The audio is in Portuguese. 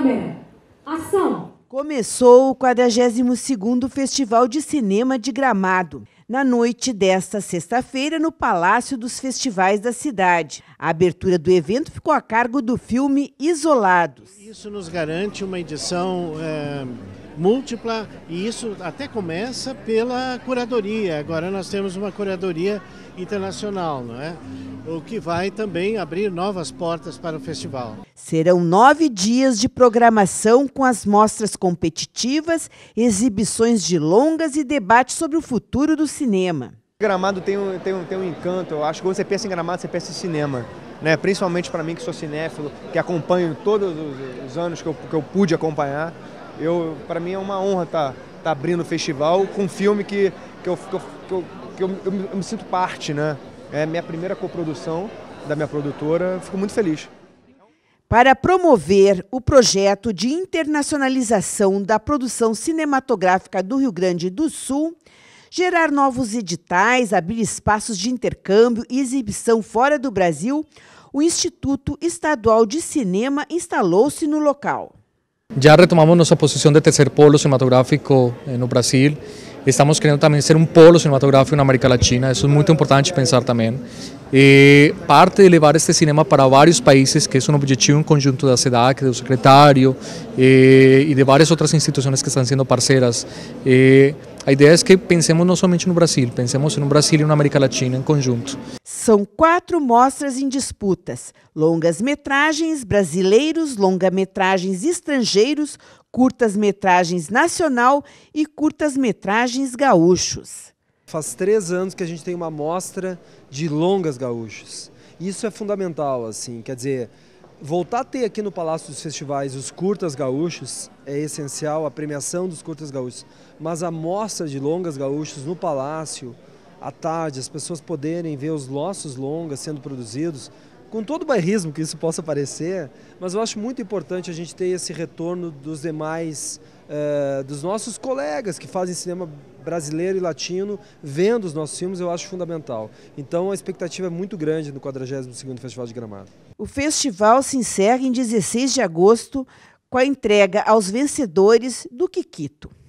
câmera. Ação! Começou o 42º Festival de Cinema de Gramado. Na noite desta sexta-feira, no Palácio dos Festivais da cidade. A abertura do evento ficou a cargo do filme Isolados. Isso nos garante uma edição é múltipla e isso até começa pela curadoria. Agora nós temos uma curadoria internacional, não é? O que vai também abrir novas portas para o festival. Serão nove dias de programação com as mostras competitivas, exibições de longas e debates sobre o futuro do cinema. Gramado tem um, tem, um, tem um encanto, eu acho que quando você pensa em Gramado, você pensa em cinema. Né? Principalmente para mim que sou cinéfilo, que acompanho todos os, os anos que eu, que eu pude acompanhar. Eu, para mim é uma honra estar tá, tá abrindo o festival com um filme que, que, eu, que, eu, que, eu, que eu, eu, eu me sinto parte, né? É minha primeira coprodução da minha produtora, fico muito feliz. Para promover o projeto de internacionalização da produção cinematográfica do Rio Grande do Sul, gerar novos editais, abrir espaços de intercâmbio e exibição fora do Brasil, o Instituto Estadual de Cinema instalou-se no local. Ya retomamos nuestra posición de tercer polo cinematográfico en Brasil. Estamos queriendo también ser un polo cinematográfico en América Latina. Eso es muy importante pensar también. Eh, parte de elevar este cinema para varios países, que es un objetivo en conjunto de da SEDAC, del secretario eh, y de varias otras instituciones que están siendo parceras. Eh, A ideia é que pensemos não somente no Brasil, pensemos no Brasil e na América Latina em conjunto. São quatro mostras em disputas: longas-metragens brasileiros, longa-metragens estrangeiros, curtas-metragens nacional e curtas-metragens gaúchos. Faz três anos que a gente tem uma mostra de longas gaúchos. Isso é fundamental, assim, quer dizer, Voltar a ter aqui no Palácio dos Festivais os curtas gaúchos é essencial, a premiação dos curtas gaúchos. Mas a mostra de longas gaúchos no Palácio, à tarde, as pessoas poderem ver os nossos longas sendo produzidos, com todo o bairrismo que isso possa parecer, mas eu acho muito importante a gente ter esse retorno dos demais, uh, dos nossos colegas que fazem cinema brasileiro e latino, vendo os nossos filmes, eu acho fundamental. Então a expectativa é muito grande no 42º Festival de Gramado. O festival se encerra em 16 de agosto com a entrega aos vencedores do Kikito.